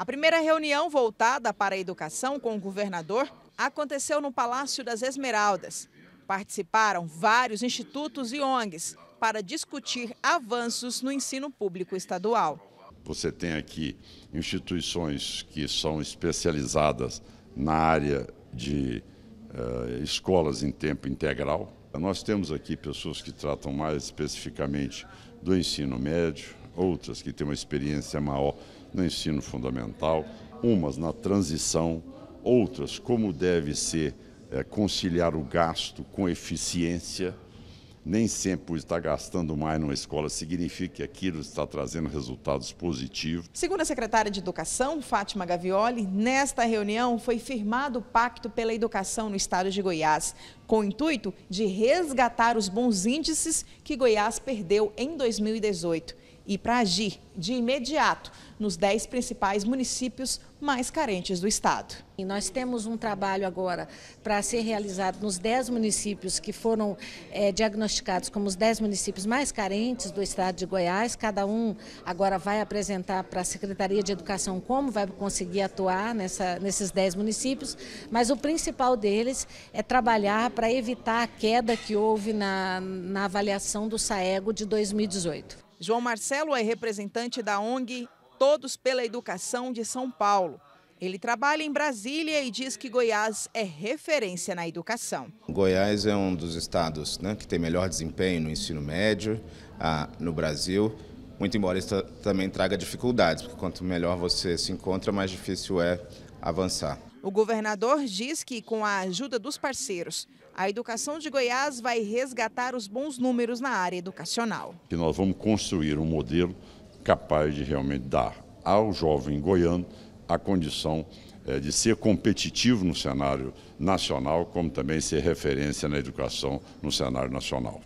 A primeira reunião voltada para a educação com o governador aconteceu no Palácio das Esmeraldas. Participaram vários institutos e ONGs para discutir avanços no ensino público estadual. Você tem aqui instituições que são especializadas na área de uh, escolas em tempo integral. Nós temos aqui pessoas que tratam mais especificamente do ensino médio, outras que têm uma experiência maior no ensino fundamental, umas na transição, outras como deve ser é, conciliar o gasto com eficiência. Nem sempre está gastando mais numa escola significa que aquilo está trazendo resultados positivos. Segundo a secretária de Educação, Fátima Gavioli, nesta reunião foi firmado o Pacto pela Educação no Estado de Goiás, com o intuito de resgatar os bons índices que Goiás perdeu em 2018 e para agir de imediato nos dez principais municípios mais carentes do estado. E nós temos um trabalho agora para ser realizado nos dez municípios que foram é, diagnosticados como os dez municípios mais carentes do estado de Goiás. Cada um agora vai apresentar para a Secretaria de Educação como vai conseguir atuar nessa, nesses dez municípios, mas o principal deles é trabalhar para evitar a queda que houve na, na avaliação do SAEGO de 2018. João Marcelo é representante da ONG Todos pela Educação de São Paulo. Ele trabalha em Brasília e diz que Goiás é referência na educação. Goiás é um dos estados né, que tem melhor desempenho no ensino médio ah, no Brasil, muito embora isso também traga dificuldades, porque quanto melhor você se encontra, mais difícil é avançar. O governador diz que, com a ajuda dos parceiros, a educação de Goiás vai resgatar os bons números na área educacional. Que nós vamos construir um modelo capaz de realmente dar ao jovem goiano a condição eh, de ser competitivo no cenário nacional, como também ser referência na educação no cenário nacional.